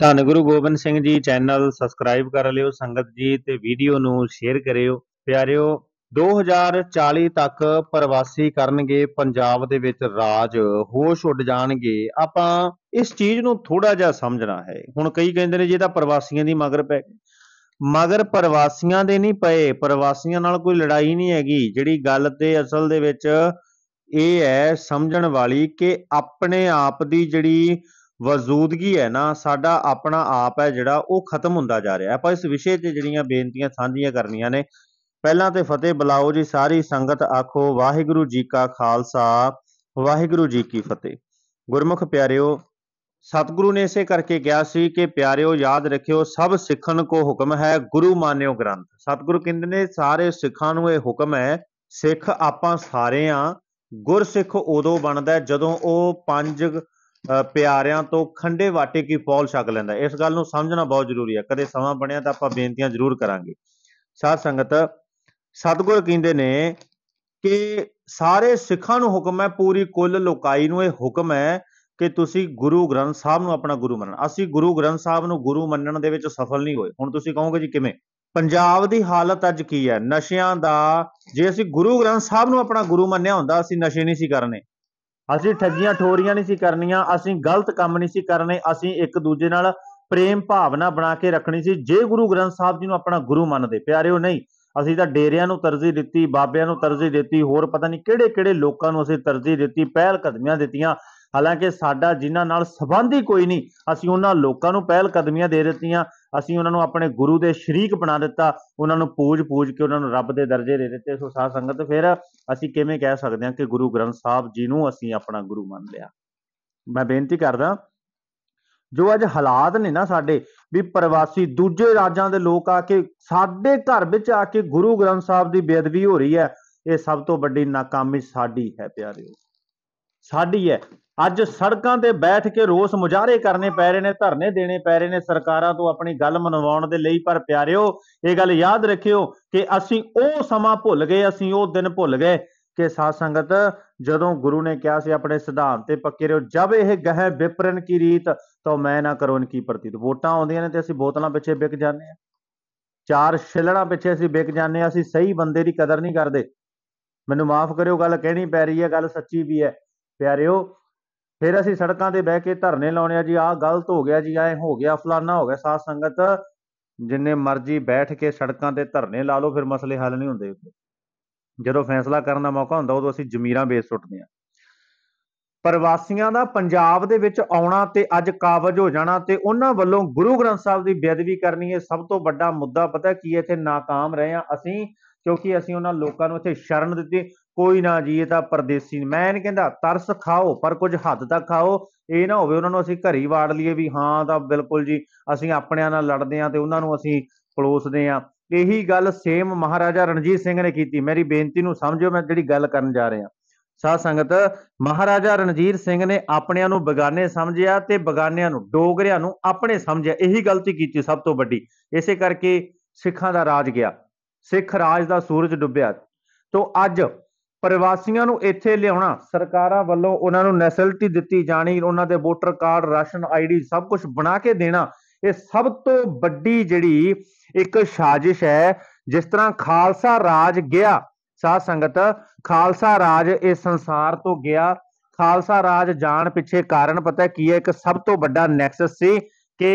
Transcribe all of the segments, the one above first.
ਧੰਨ ਗੁਰੂ ਗੋਬਿੰਦ ਸਿੰਘ ਜੀ channel subscribe ਕਰ ਲਿਓ ਸੰਗਤ ਜੀ ਤੇ ਵੀਡੀਓ ਨੂੰ ਸ਼ੇਅਰ ਕਰਿਓ ਪਿਆਰਿਓ 2040 ਤੱਕ ਪ੍ਰਵਾਸੀ ਕਰਨਗੇ ਪੰਜਾਬ ਦੇ ਵਿੱਚ ਰਾਜ ਹੋਸ਼ ਉੱਡ ਜਾਣਗੇ ਆਪਾਂ ਇਸ ਚੀਜ਼ ਨੂੰ ਥੋੜਾ ਜਿਹਾ ਸਮਝਣਾ ਹੈ ਹੁਣ ਕਈ ਕਹਿੰਦੇ ਨੇ ਜੇ ਤਾਂ ਪ੍ਰਵਾਸੀਆਂ ਦੀ ਮਗਰ ਪੈ ਮਗਰ ਪ੍ਰਵਾਸੀਆਂ ਦੇ ਨਹੀਂ ਪਏ ਪ੍ਰਵਾਸੀਆਂ ਨਾਲ ਕੋਈ ਲੜਾਈ ਨਹੀਂ ਹੈਗੀ ਜਿਹੜੀ ਗੱਲ ਤੇ ਅਸਲ ਦੇ ਵਿੱਚ ਇਹ ਹੈ ਸਮਝਣ ਵਾਲੀ ਕਿ ਆਪਣੇ ਆਪ ਦੀ ਜਿਹੜੀ ਵਜੂਦਗੀ ਹੈ ਨਾ ਸਾਡਾ ਆਪਣਾ ਆਪ ਹੈ ਜਿਹੜਾ ਉਹ ਖਤਮ ਹੁੰਦਾ ਜਾ ਰਿਹਾ ਆਪਾਂ ਇਸ ਵਿਸ਼ੇ ਤੇ ਜਿਹੜੀਆਂ ਬੇਨਤੀਆਂ ਸਾਂਝੀਆਂ ਕਰਨੀਆਂ ਨੇ ਪਹਿਲਾਂ ਤੇ ਫਤਿਹ ਬੁਲਾਓ ਜੀ ਸਾਰੀ ਸੰਗਤ ਆਖੋ ਵਾਹਿਗੁਰੂ ਜੀ ਕਾ ਖਾਲਸਾ ਵਾਹਿਗੁਰੂ ਜੀ ਕੀ ਫਤਿਹ ਗੁਰਮੁਖ ਪਿਆਰਿਓ ਸਤਿਗੁਰੂ ਨੇ ਇਸੇ ਕਰਕੇ ਕਿਹਾ ਸੀ ਕਿ ਪਿਆਰਿਓ ਯਾਦ ਰੱਖਿਓ ਸਭ ਸਿੱਖਣ ਕੋ ਹੁਕਮ ਹੈ ਗੁਰੂ ਮਾਨਿਓ ਗ੍ਰੰਥ ਸਤਿਗੁਰੂ ਕਹਿੰਦੇ ਨੇ ਸਾਰੇ ਸਿੱਖਾਂ ਨੂੰ ਇਹ ਹੁਕਮ ਹੈ ਸਿੱਖ ਆਪਾਂ ਸਾਰੇ ਆ ਗੁਰਸਿੱਖ ਉਦੋਂ ਬਣਦਾ ਜਦੋਂ ਉਹ ਪੰਜ ਪਿਆਰਿਆਂ ਤੋਂ ਖੰਡੇ ਵਾਟੇ ਕੀ ਪੌਲ ਛਕ ਲੈਂਦਾ ਇਸ ਗੱਲ ਨੂੰ ਸਮਝਣਾ ਬਹੁਤ ਜ਼ਰੂਰੀ ਹੈ ਕਦੇ ਸਮਾਂ ਬਣਿਆ ਤਾਂ ਆਪਾਂ ਬੇਨਤੀਆਂ ਜ਼ਰੂਰ ਕਰਾਂਗੇ ਸਾਧ ਸੰਗਤ ਸਤਗੁਰ ਕਹਿੰਦੇ ਨੇ ਕਿ ਸਾਰੇ ਸਿੱਖਾਂ ਨੂੰ ਹੁਕਮ ਹੈ ਪੂਰੀ ਕੁੱਲ ਲੋਕਾਈ ਨੂੰ ਇਹ ਹੁਕਮ ਹੈ ਕਿ ਤੁਸੀਂ ਗੁਰੂ ਗ੍ਰੰਥ ਸਾਹਿਬ ਨੂੰ ਆਪਣਾ ਗੁਰੂ ਮੰਨਣਾ ਅਸੀਂ ਗੁਰੂ ਗ੍ਰੰਥ ਸਾਹਿਬ ਨੂੰ ਗੁਰੂ ਮੰਨਣ ਦੇ ਵਿੱਚ ਸਫਲ ਨਹੀਂ ਹੋਏ ਹੁਣ ਤੁਸੀਂ ਕਹੋਗੇ ਜੀ ਕਿਵੇਂ ਪੰਜਾਬ ਦੀ ਹਾਲਤ ਅੱਜ ਕੀ ਹੈ ਨਸ਼ਿਆਂ ਦਾ ਜੇ ਅਸੀਂ ਗੁਰੂ ਗ੍ਰੰਥ ਸਾਹਿਬ ਨੂੰ ਆਪਣਾ ਗੁਰੂ ਮੰਨਿਆ ਹੁੰਦਾ ਅਸੀਂ ਨਸ਼ੇ ਨਹੀਂ ਸੀ ਕਰਨੇ ਅਸੀਂ ਠੱਗੀਆਂ ਠੋਰੀਆਂ ਨਹੀਂ ਸੀ ਕਰਨੀਆਂ ਅਸੀਂ ਗਲਤ ਕੰਮ ਨਹੀਂ ਸੀ ਕਰਨੇ ਅਸੀਂ ਇੱਕ ਦੂਜੇ ਨਾਲ ਪ੍ਰੇਮ ਭਾਵਨਾ ਬਣਾ ਕੇ ਰੱਖਣੀ ਸੀ ਜੇ ਗੁਰੂ ਗ੍ਰੰਥ ਸਾਹਿਬ ਜੀ ਨੂੰ ਆਪਣਾ ਗੁਰੂ ਮੰਨਦੇ ਪਿਆਰਿਓ ਨਹੀਂ ਅਸੀਂ ਤਾਂ ਡੇਰਿਆਂ ਨੂੰ ਤਰਜੀਹ ਦਿੱਤੀ ਬਾਬਿਆਂ ਨੂੰ ਤਰਜੀਹ ਦਿੱਤੀ ਹੋਰ ਪਤਾ ਨਹੀਂ ਕਿਹੜੇ ਕਿਹੜੇ ਲੋਕਾਂ ਨੂੰ ਅਸੀਂ ਤਰਜੀਹ ਦਿੱਤੀ ਪਹਿਲ ਕਦਮੀਆਂ ਦਿੱਤੀਆਂ ਹਾਲਾਂਕਿ ਸਾਡਾ ਜਿਨ੍ਹਾਂ ਨਾਲ ਸਬੰਧ ਹੀ ਕੋਈ ਨਹੀਂ ਅਸੀਂ ਉਹਨਾਂ ਲੋਕਾਂ ਨੂੰ ਪਹਿਲ ਕਦਮੀਆਂ ਦੇ ਦਿੱਤੀਆਂ ਅਸੀਂ ਉਹਨਾਂ ਨੂੰ ਆਪਣੇ ਗੁਰੂ ਦੇ ਸ਼ਰੀਕ ਬਣਾ ਦਿੱਤਾ ਉਹਨਾਂ ਨੂੰ ਪੂਜ ਪੂਜ ਕੇ ਉਹਨਾਂ ਨੂੰ ਰੱਬ ਦੇ ਦਰਜੇ ਦੇ ਦਿੱਤੇ ਸੋ ਸਾਧ ਸੰਗਤ ਫਿਰ ਅਸੀਂ ਕਿਵੇਂ ਕਹਿ ਸਕਦੇ ਹਾਂ ਕਿ ਗੁਰੂ ਗ੍ਰੰਥ ਸਾਹਿਬ ਜੀ ਨੂੰ ਅਸੀਂ ਆਪਣਾ ਗੁਰੂ ਮੰਨ ਲਿਆ ਮੈਂ ਬੇਨਤੀ ਕਰਦਾ ਜੋ ਅੱਜ ਹਾਲਾਤ ਨੇ ਨਾ ਸਾਡੇ ਵੀ ਪ੍ਰਵਾਸੀ ਦੂਜੇ ਰਾਜਾਂ ਦੇ ਲੋਕ ਆ ਕੇ ਸਾਡੇ ਘਰ ਵਿੱਚ ਆ ਕੇ ਗੁਰੂ ਗ੍ਰੰਥ ਸਾਹਿਬ ਦੀ ਬੇਅਦਬੀ ਹੋ ਰਹੀ ਹੈ ਇਹ ਸਭ ਤੋਂ ਵੱਡੀ ਨਾਕਾਮੀ ਸਾਡੀ ਹੈ ਪਿਆਰਿਓ ਸਾਡੀ ਹੈ ਅੱਜ ਸੜਕਾਂ ਤੇ ਬੈਠ ਕੇ ਰੋਸ ਮੁਜ਼ਾਹਰੇ ਕਰਨੇ ਪੈ ਰਹੇ ਨੇ ਧਰਨੇ ਦੇਣੇ ਪੈ ਰਹੇ ਨੇ ਸਰਕਾਰਾਂ ਤੋਂ ਆਪਣੀ ਗੱਲ ਮਨਵਾਉਣ ਦੇ ਲਈ ਪਰ ਪਿਆਰਿਓ ਇਹ ਗੱਲ ਯਾਦ ਰੱਖਿਓ ਕਿ ਅਸੀਂ ਉਹ ਸਮਾਂ ਭੁੱਲ ਗਏ ਅਸੀਂ ਉਹ ਦਿਨ ਭੁੱਲ ਗਏ ਕਿ ਸਾਧ ਸੰਗਤ ਜਦੋਂ ਗੁਰੂ ਨੇ ਕਿਹਾ ਸੀ ਆਪਣੇ ਸਿਧਾਂਤ ਤੇ ਪੱਕੇ ਰਹੋ ਜਬ ਇਹ ਗਹਿ ਵਿਪਰਨ ਕੀ ਰੀਤ ਤਾਂ ਮੈਂ ਨਾ ਕਰੋ ਕੀ ਪ੍ਰਤੀਤ ਵੋਟਾਂ ਆਉਂਦੀਆਂ ਨੇ ਤੇ ਅਸੀਂ ਬੋਤਲਾਂ ਪਿੱਛੇ ਵਿਕ ਜਾਂਦੇ ਆ ਚਾਰ ਛਿਲਣਾ ਪਿੱਛੇ ਅਸੀਂ ਵਿਕ ਜਾਂਦੇ ਆ ਅਸੀਂ ਸਹੀ ਬੰਦੇ ਦੀ ਕਦਰ ਨਹੀਂ ਕਰਦੇ ਮੈਨੂੰ ਮਾਫ ਕਰਿਓ ਗੱਲ ਕਹਿਣੀ ਪੈ ਰਹੀ ਹੈ ਗੱਲ ਸੱਚੀ ਵੀ ਹੈ ਪਿਆਰਿਓ ਫਿਰ ਅਸੀਂ ਸੜਕਾਂ ਤੇ ਬਹਿ ਕੇ ਧਰਨੇ ਲਾਉਣੇ ਆ ਜੀ ਆਹ ਗਲਤ ਹੋ ਗਿਆ ਜੀ ਐ ਹੋ ਗਿਆ ਫਲਾਨਾ ਹੋ ਗਿਆ ਸਾਥ ਸੰਗਤ ਜਿੰਨੇ ਮਰਜ਼ੀ ਬੈਠ ਕੇ ਸੜਕਾਂ ਤੇ ਧਰਨੇ ਲਾ ਲਓ ਫਿਰ ਮਸਲੇ ਹੱਲ ਨਹੀਂ ਹੁੰਦੇ ਜਦੋਂ ਫੈਸਲਾ ਕਰਨ ਦਾ ਮੌਕਾ ਹੁੰਦਾ ਉਦੋਂ ਅਸੀਂ ਜ਼ਮੀਰਾਂ ਵੇਚ ਸੁੱਟਦੇ ਆ ਪ੍ਰਵਾਸੀਆਂ ਦਾ ਪੰਜਾਬ ਦੇ ਵਿੱਚ ਆਉਣਾ ਤੇ ਅੱਜ ਕਾਬਜ ਹੋ ਜਾਣਾ ਤੇ ਉਹਨਾਂ ਵੱਲੋਂ ਗੁਰੂ ਗ੍ਰੰਥ ਸਾਹਿਬ ਦੀ ਬੇਅਦਬੀ ਕਰਨੀ ਇਹ ਸਭ ਤੋਂ ਵੱਡਾ ਮੁੱਦਾ ਪਤਾ ਕੀ ਇੱਥੇ ਨਾਕਾਮ ਰਹੇ ਆ ਅਸੀਂ ਕਿਉਂਕਿ ਅਸੀਂ ਉਹਨਾਂ ਲੋਕਾਂ ਨੂੰ ਇੱਥੇ ਸ਼ਰਨ ਦਿੱਤੀ ਕੋਈ ਨਾ ਜੀ ਇਹ ਤਾਂ ਪਰਦੇਸੀ ਮੈਂ ਨਹੀਂ ਕਹਿੰਦਾ ਤਰਸ ਖਾਓ ਪਰ ਕੁਝ ਹੱਦ ਤੱਕ ਖਾਓ ਇਹ ਨਾ ਹੋਵੇ ਉਹਨਾਂ ਨੂੰ ਅਸੀਂ ਘਰੀ ਵਾੜ ਲਈਏ ਵੀ ਹਾਂ ਤਾਂ ਬਿਲਕੁਲ ਜੀ ਅਸੀਂ ਆਪਣਿਆਂ ਨਾਲ ਲੜਦੇ ਆ ਤੇ ਉਹਨਾਂ ਨੂੰ ਅਸੀਂ ਪਲੋਸਦੇ ਆ ਇਹੀ ਗੱਲ ਸੇਮ ਮਹਾਰਾਜਾ ਰਣਜੀਤ ਸਿੰਘ ਨੇ ਕੀਤੀ ਮੇਰੀ ਬੇਨਤੀ ਨੂੰ ਸਮਝਿਓ ਮੈਂ ਜਿਹੜੀ ਗੱਲ ਕਰਨ ਜਾ ਰਿਹਾ ਸਾਧ ਸੰਗਤ ਮਹਾਰਾਜਾ ਰਣਜੀਤ ਸਿੰਘ ਨੇ ਆਪਣਿਆਂ ਨੂੰ ਬਗਾਨੇ ਸਮਝਿਆ ਤੇ ਬਗਾਨਿਆਂ ਨੂੰ ਡੋਗਰਿਆਂ ਨੂੰ ਆਪਣੇ ਸਮਝਿਆ ਇਹੀ ਗਲਤੀ ਕੀਤੀ ਸਭ ਤੋਂ ਵੱਡੀ ਇਸੇ ਕਰਕੇ ਸਿੱਖਾਂ ਦਾ ਰਾਜ ਗਿਆ ਸਿੱਖ ਰਾਜ ਦਾ ਸੂਰਜ ਡੁੱਬਿਆ ਤੋਂ ਅੱਜ ਪ੍ਰਵਾਸੀਆਂ ਨੂੰ ਇੱਥੇ ਲਿਆਉਣਾ ਸਰਕਾਰਾਂ ਵੱਲੋਂ ਉਹਨਾਂ ਨੂੰ ਨੈਸਲਟੀ ਦਿੱਤੀ ਜਾਣੀ ਉਹਨਾਂ ਦੇ ਵੋਟਰ ਕਾਰਡ ਰਾਸ਼ਨ ਆਈਡੀ ਸਭ ਕੁਝ ਬਣਾ ਕੇ ਦੇਣਾ ਇਹ ਸਭ ਤੋਂ ਵੱਡੀ ਜਿਹੜੀ ਇੱਕ ਸਾਜ਼ਿਸ਼ ਹੈ ਜਿਸ ਤਰ੍ਹਾਂ ਖਾਲਸਾ ਰਾਜ ਗਿਆ ਸਾਧ ਸੰਗਤ ਖਾਲਸਾ ਰਾਜ ਇਸ ਸੰਸਾਰ ਤੋਂ ਗਿਆ ਖਾਲਸਾ ਰਾਜ ਜਾਣ ਪਿੱਛੇ ਕਾਰਨ ਪਤਾ ਕੀ ਹੈ ਇੱਕ ਸਭ ਤੋਂ ਵੱਡਾ ਨੈਕਸਸ ਸੀ ਕਿ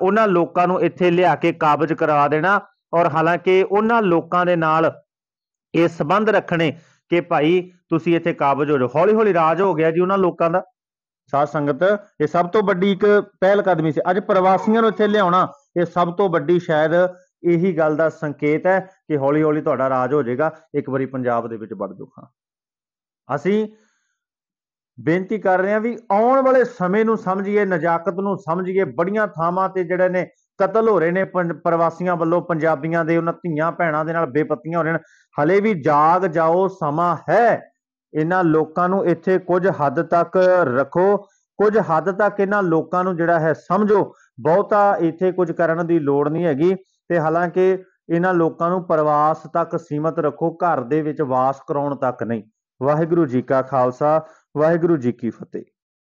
ਉਹਨਾਂ ਲੋਕਾਂ ਨੂੰ ਇੱਥੇ ਲਿਆ ਕੇ ਕਾਬਜ ਕਰਾ ਦੇਣਾ ਔਰ ਹਾਲਾਂਕਿ ਉਹਨਾਂ ਲੋਕਾਂ ਦੇ ਨਾਲ ਇਹ ਸਬੰਧ ਰੱਖਣੇ ਕਿ ਭਾਈ ਤੁਸੀਂ ਇੱਥੇ ਕਾਬਜ ਹੋ ਜਾਓ ਹੌਲੀ ਹੌਲੀ ਰਾਜ ਹੋ ਗਿਆ ਜੀ ਉਹਨਾਂ ਲੋਕਾਂ ਦਾ ਸਾਧ ਸੰਗਤ ਇਹ ਸਭ ਤੋਂ ਵੱਡੀ ਇੱਕ ਪਹਿਲ ਕਦਮੀ ਸੀ ਅੱਜ ਪ੍ਰਵਾਸੀਆਂ ਨੂੰ ਇੱਥੇ ਲਿਆਉਣਾ ਇਹ ਸਭ ਤੋਂ ਵੱਡੀ ਸ਼ਾਇਦ ਇਹੀ ਗੱਲ ਦਾ ਸੰਕੇਤ ਹੈ ਕਿ ਹੌਲੀ ਹੌਲੀ ਤੁਹਾਡਾ ਰਾਜ ਹੋ ਜਾਏਗਾ ਇੱਕ ਵਾਰੀ ਪੰਜਾਬ ਦੇ ਵਿੱਚ ਵੜ ਦੁਖਾਂ ਅਸੀਂ ਬੇਨਤੀ ਕਰ ਰਹੇ ਹਾਂ ਵੀ ਆਉਣ ਵਾਲੇ ਸਮੇਂ ਨੂੰ ਸਮਝੀਏ ਨਜਾਕਤ ਨੂੰ ਸਮਝੀਏ ਬੜੀਆਂ ਥਾਵਾਂ ਤੇ ਜਿਹੜੇ ਨੇ ਕਤਲ ਹੋ ਰਹੇ ਨੇ ਪ੍ਰਵਾਸੀਆਂ ਵੱਲੋਂ ਪੰਜਾਬੀਆਂ ਦੇ ਉਹਨਾਂ ਧੀਆਂ ਭੈਣਾਂ ਦੇ ਨਾਲ ਬੇਪਤੀਆਂ ਹੋ ਨੇ ਹਲੇ ਵੀ ਜਾਗ ਜਾਓ ਸਮਾਂ ਹੈ ਇਹਨਾਂ ਲੋਕਾਂ ਨੂੰ ਇੱਥੇ ਕੁਝ ਹੱਦ ਤੱਕ ਰੱਖੋ ਕੁਝ ਹੱਦ ਤੱਕ ਇਹਨਾਂ ਲੋਕਾਂ ਨੂੰ ਜਿਹੜਾ ਹੈ ਸਮਝੋ ਬਹੁਤਾ ਇੱਥੇ ਕੁਝ ਕਰਨ ਦੀ ਲੋੜ ਨਹੀਂ ਹੈਗੀ ਤੇ ਹਾਲਾਂਕਿ ਇਹਨਾਂ ਲੋਕਾਂ ਨੂੰ ਪ੍ਰਵਾਸ ਤੱਕ ਸੀਮਤ ਰੱਖੋ ਘਰ ਦੇ ਵਿੱਚ ਵਾਸ ਕਰਾਉਣ ਤੱਕ ਨਹੀਂ ਵਾਹਿਗੁਰੂ ਜੀ ਕਾ ਖਾਲਸਾ ਵਾਹਿਗੁਰੂ ਜੀ ਕੀ ਫਤਿਹ